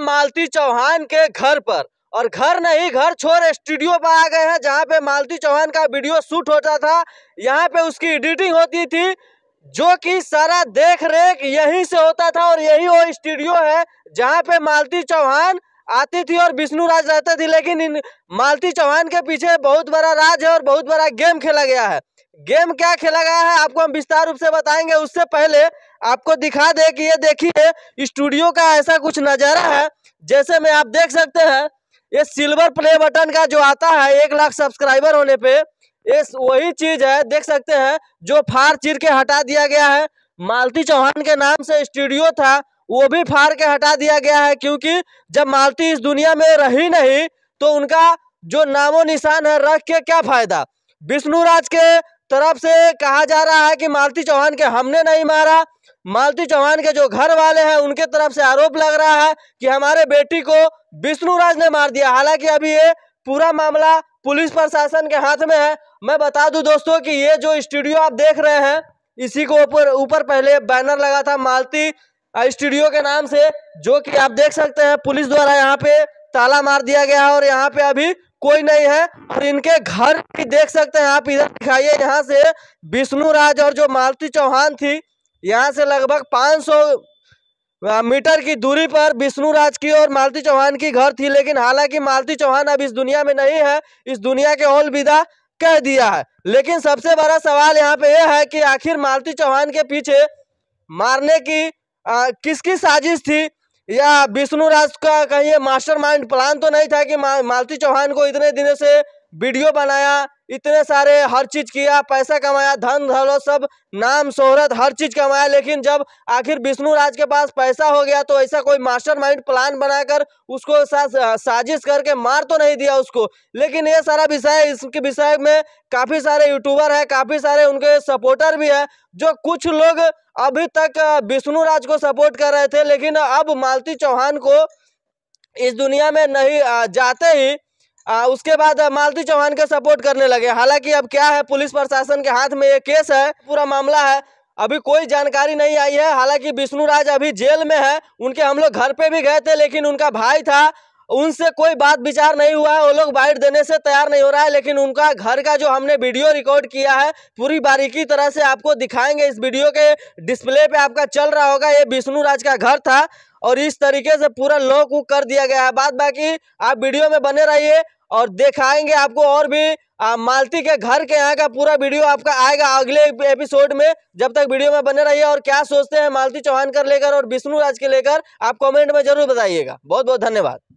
मालती चौहान के घर पर और घर नहीं घर छोड़ स्टूडियो पर आ गए हैं जहाँ पे मालती चौहान का वीडियो शूट होता था यहाँ पे उसकी एडिटिंग होती थी जो कि सारा देख रेख यहीं से होता था और यही वो स्टूडियो है जहाँ पे मालती चौहान आती थी और विष्णु राज रहते थे लेकिन मालती चौहान के पीछे बहुत बड़ा राज है और बहुत बड़ा गेम खेला गया है गेम क्या खेला गया है आपको हम विस्तार रूप से बताएंगे उससे पहले आपको दिखा दे कि ये देखिए स्टूडियो का ऐसा कुछ नजारा है जैसे में आप देख सकते हैं ये सिल्वर प्ले बटन का जो आता है एक लाख सब्सक्राइबर होने पे ये वही चीज है देख सकते हैं जो फार चीर के हटा दिया गया है मालती चौहान के नाम से स्टूडियो था वो भी फाड़ के हटा दिया गया है क्योंकि जब मालती इस दुनिया में रही नहीं तो उनका जो नामो निशान है रख के क्या फायदा विष्णु राज के तरफ से कहा जा रहा है कि मालती चौहान के हमने नहीं मारा मालती चौहान के जो घर वाले हैं उनके तरफ से आरोप लग रहा है कि हमारे बेटी को विष्णु राज ने मार दिया हालांकि अभी ये पूरा मामला पुलिस प्रशासन के हाथ में है मैं बता दूं दोस्तों कि ये जो स्टूडियो आप देख रहे हैं इसी को ऊपर ऊपर पहले बैनर लगा था मालती स्टूडियो के नाम से जो कि आप देख सकते हैं पुलिस द्वारा यहाँ पे ताला मार दिया गया है और यहाँ पे अभी कोई नहीं है और इनके घर भी देख सकते हैं आप इधर दिखाइए यहाँ से विष्णु राज और जो मालती चौहान थी यहाँ से लगभग 500 मीटर की दूरी पर विष्णु राज की और मालती चौहान की घर थी लेकिन हालांकि मालती चौहान अब इस दुनिया में नहीं है इस दुनिया के अलविदा कह दिया है लेकिन सबसे बड़ा सवाल यहाँ पे यह है कि आखिर मालती चौहान के पीछे मारने की आ, किसकी साजिश थी या विष्णु राज का कहीं मास्टर माइंड प्लान तो नहीं था कि मा, मालती चौहान को इतने दिनों से वीडियो बनाया इतने सारे हर चीज किया पैसा कमाया धन धरो सब नाम शोहरत हर चीज कमाया लेकिन जब आखिर विष्णु राज के पास पैसा हो गया तो ऐसा कोई मास्टरमाइंड प्लान बनाकर उसको सा, साजिश करके मार तो नहीं दिया उसको लेकिन ये सारा विषय इसके विषय में काफी सारे यूट्यूबर है काफी सारे उनके सपोर्टर भी है जो कुछ लोग अभी तक विष्णु राज को सपोर्ट कर रहे थे लेकिन अब मालती चौहान को इस दुनिया में नहीं जाते ही आ, उसके बाद मालती चौहान का सपोर्ट करने लगे हालांकि अब क्या है पुलिस प्रशासन के हाथ में ये केस है पूरा मामला है अभी कोई जानकारी नहीं आई है हालांकि विष्णु राज अभी जेल में है उनके हम लोग घर पे भी गए थे लेकिन उनका भाई था उनसे कोई बात विचार नहीं हुआ है वो लोग बाइट देने से तैयार नहीं हो रहा है लेकिन उनका घर का जो हमने वीडियो रिकॉर्ड किया है पूरी बारीकी तरह से आपको दिखाएंगे इस वीडियो के डिस्प्ले पे आपका चल रहा होगा ये विष्णु राज का घर था और इस तरीके से पूरा लॉक उक कर दिया गया है बात बाकी आप वीडियो में बने रहिए और दिखाएंगे आपको और भी आ, मालती के घर के यहाँ का पूरा वीडियो आपका आएगा अगले एपिसोड में जब तक वीडियो में बने रहिए और क्या सोचते हैं मालती चौहान कर लेकर और विष्णु राज के लेकर आप कमेंट में जरूर बताइएगा बहुत बहुत धन्यवाद